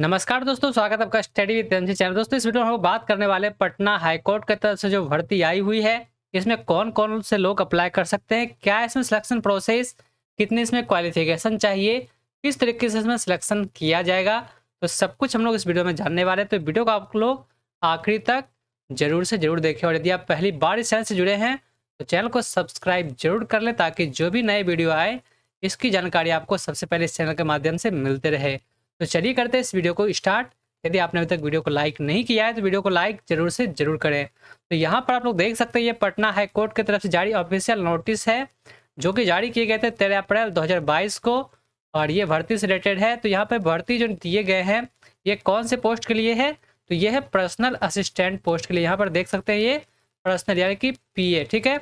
नमस्कार दोस्तों स्वागत है आपका स्टडी विद चैनल दोस्तों इस वीडियो में हम बात करने वाले पटना हाईकोर्ट की तरफ से जो भर्ती आई हुई है इसमें कौन कौन से लोग अप्लाई कर सकते हैं क्या इसमें सिलेक्शन प्रोसेस कितनी इसमें क्वालिफिकेशन चाहिए किस तरीके से इसमें सिलेक्शन किया जाएगा तो सब कुछ हम लोग इस वीडियो में जानने वाले हैं तो वीडियो को आप लोग आखिरी तक जरूर से जरूर देखें और यदि आप पहली बार इस चैनल से जुड़े हैं तो चैनल को सब्सक्राइब जरूर कर लें ताकि जो भी नए वीडियो आए इसकी जानकारी आपको सबसे पहले इस चैनल के माध्यम से मिलते रहे तो चलिए करते हैं इस वीडियो को स्टार्ट यदि आपने अभी तक वीडियो को लाइक नहीं किया है तो वीडियो को लाइक जरूर से जरूर करें तो यहाँ पर आप लोग देख सकते हैं ये पटना हाईकोर्ट की तरफ से जारी ऑफिशियल नोटिस है जो कि जारी किए गए थे तेरह अप्रैल 2022 को और ये भर्ती से रिलेटेड है तो यहाँ पर भर्ती जो दिए गए हैं ये कौन से पोस्ट के लिए है तो ये है पर्सनल असिस्टेंट पोस्ट के लिए यहाँ पर देख सकते हैं ये पर्सनल यानी कि पी ठीक है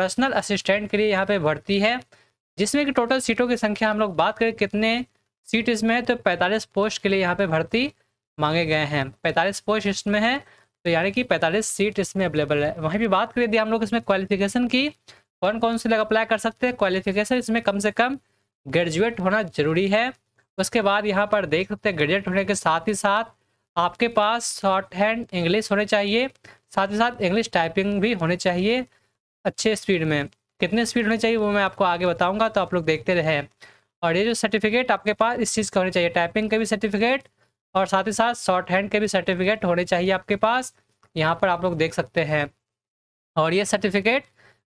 पर्सनल असिस्टेंट के लिए यहाँ पर भर्ती है जिसमें कि टोटल सीटों की संख्या हम लोग बात करें कितने सीट इसमें है तो पैंतालीस पोस्ट के लिए यहाँ पे भर्ती मांगे गए हैं पैंतालीस पोस्ट इसमें है तो यानी कि 45 सीट इसमें अवेलेबल है वहीं भी बात करिए हम लोग इसमें क्वालिफिकेशन की कौन कौन से लोग अप्लाई कर सकते हैं क्वालिफिकेशन इसमें कम से कम ग्रेजुएट होना जरूरी है उसके बाद यहाँ पर देख सकते हैं ग्रेजुएट होने के साथ ही साथ आपके पास शॉर्ट हैंड इंग्लिश होने चाहिए साथ ही साथ इंग्लिश टाइपिंग भी होने चाहिए अच्छे स्पीड में कितने स्पीड होने चाहिए वो मैं आपको आगे बताऊँगा तो आप लोग देखते रहें और ये जो सर्टिफिकेट आपके पास इस चीज़ का होनी चाहिए टाइपिंग के भी सर्टिफिकेट और साथ ही साथ शॉर्ट हैंड के भी सर्टिफिकेट होने चाहिए आपके पास यहाँ पर आप लोग देख सकते हैं और ये सर्टिफिकेट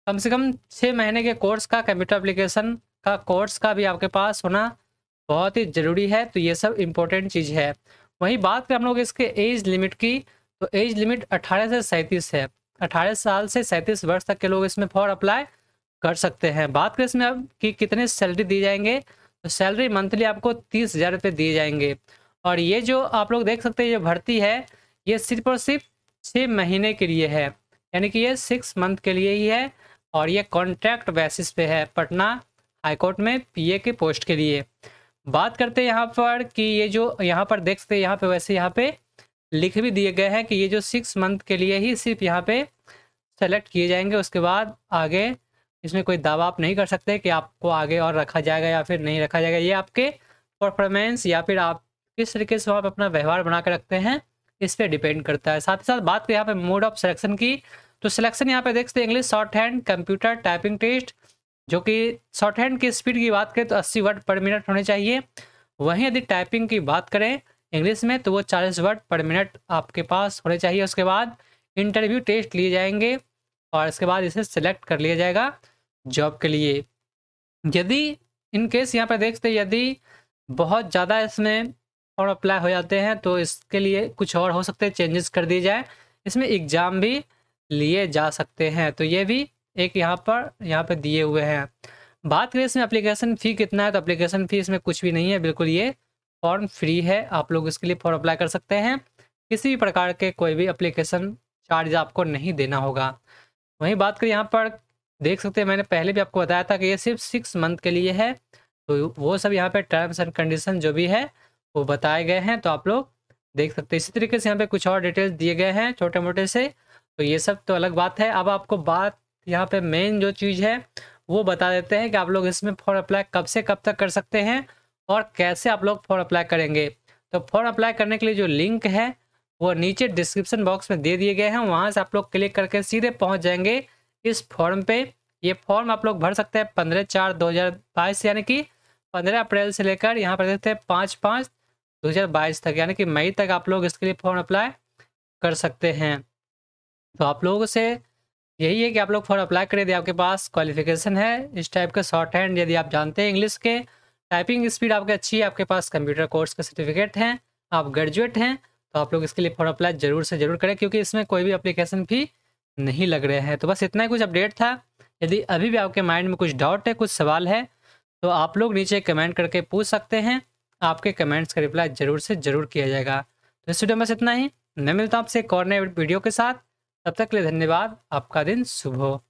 कम से कम छः महीने के कोर्स का कंप्यूटर अप्लीकेशन का कोर्स का भी आपके पास होना बहुत ही ज़रूरी है तो ये सब इम्पोर्टेंट चीज़ है वहीं बात करें हम लोग इसके एज लिमिट की तो एज लिमिट 18 से सैंतीस है 18 साल से सैंतीस वर्ष तक के लोग इसमें फॉर अप्लाई कर सकते हैं बात करें इसमें अब कि कितने सैलरी दी जाएंगे तो सैलरी मंथली आपको तीस हज़ार रुपये दिए जाएंगे और ये जो आप लोग देख सकते हैं ये भर्ती है ये सिर्फ और सिर्फ छः महीने के लिए है यानी कि ये सिक्स मंथ के लिए ही है और ये कॉन्ट्रैक्ट बेसिस पे है पटना हाईकोर्ट में पीए के पोस्ट के लिए बात करते हैं यहाँ पर कि ये जो यहाँ पर देख सकते हैं यहाँ पे वैसे यहाँ पे लिख भी दिए गए हैं कि ये जो सिक्स मंथ के लिए ही सिर्फ यहाँ पे सेलेक्ट किए जाएंगे उसके बाद आगे इसमें कोई दावा आप नहीं कर सकते कि आपको आगे और रखा जाएगा या फिर नहीं रखा जाएगा ये आपके परफॉर्मेंस या फिर आप किस तरीके से आप अपना व्यवहार बना के रखते हैं इस पर डिपेंड करता है साथ ही साथ बात करें यहाँ पे मोड ऑफ सिलेक्शन की तो सिलेक्शन यहाँ पे देखते हैं English shorthand computer typing test जो कि शॉर्ट हैंड की स्पीड की बात करें तो 80 वर्ड पर मिनट होने चाहिए वहीं यदि टाइपिंग की बात करें इंग्लिश में तो वो 40 वर्ड पर मिनट आपके पास होने चाहिए उसके बाद इंटरव्यू टेस्ट लिए जाएंगे और इसके बाद इसे सिलेक्ट कर लिया जाएगा जॉब के लिए यदि इन केस यहाँ पर देखते यदि बहुत ज़्यादा इसमें और अप्लाई हो जाते हैं तो इसके लिए कुछ और हो सकते हैं चेंजेस कर दिए जाए इसमें एग्ज़ाम भी लिए जा सकते हैं तो ये भी एक यहाँ पर यहाँ पर दिए हुए हैं बात करें इसमें अप्लीकेशन फ़ी कितना है तो अप्लीकेशन फ़ी इसमें कुछ भी नहीं है बिल्कुल ये फॉर्म फ्री है आप लोग इसके लिए फॉर्म अप्लाई कर सकते हैं किसी भी प्रकार के कोई भी अप्लीकेशन चार्ज आपको नहीं देना होगा वहीं बात करें यहाँ पर देख सकते हैं मैंने पहले भी आपको बताया था कि ये सिर्फ सिक्स मंथ के लिए है तो वो सब यहाँ पे टर्म्स एंड कंडीशन जो भी है वो बताए गए हैं तो आप लोग देख सकते हैं इसी तरीके से यहाँ पे कुछ और डिटेल्स दिए गए हैं छोटे मोटे से तो ये सब तो अलग बात है अब आपको बात यहाँ पे मेन जो चीज़ है वो बता देते हैं कि आप लोग इसमें फॉर अप्लाई कब से कब तक कर सकते हैं और कैसे आप लोग फॉर अप्लाई करेंगे तो फॉर अप्लाई करने के लिए जो लिंक है वो नीचे डिस्क्रिप्शन बॉक्स में दे दिए गए हैं वहाँ से आप लोग क्लिक करके सीधे पहुँच जाएंगे इस फॉर्म पे ये फॉर्म आप लोग भर सकते हैं पंद्रह चार दो हज़ार बाईस यानी कि पंद्रह अप्रैल से लेकर यहाँ पर देखते हैं पाँच पाँच दो हज़ार बाईस तक यानी कि मई तक आप लोग इसके लिए फॉर्म अप्लाई कर सकते हैं तो आप लोगों से यही है कि आप लोग फॉर्म अप्लाई करें यदि आपके पास क्वालिफिकेशन है इस टाइप का शॉर्ट हैंड यदि आप जानते हैं इंग्लिश के टाइपिंग स्पीड आपकी अच्छी है आपके पास कंप्यूटर कोर्स का सर्टिफिकेट है आप ग्रेजुएट हैं तो आप लोग इसके लिए फॉर्म अप्लाई जरूर से जरूर करें क्योंकि इसमें कोई भी अप्लीकेशन फी नहीं लग रहे हैं तो बस इतना ही कुछ अपडेट था यदि अभी भी आपके माइंड में कुछ डाउट है कुछ सवाल है तो आप लोग नीचे कमेंट करके पूछ सकते हैं आपके कमेंट्स का रिप्लाई जरूर से जरूर किया जाएगा तो इस वीडियो में बस इतना ही मैं मिलता हूँ आपसे एक और नए वीडियो के साथ तब तक के लिए धन्यवाद आपका दिन शुभ हो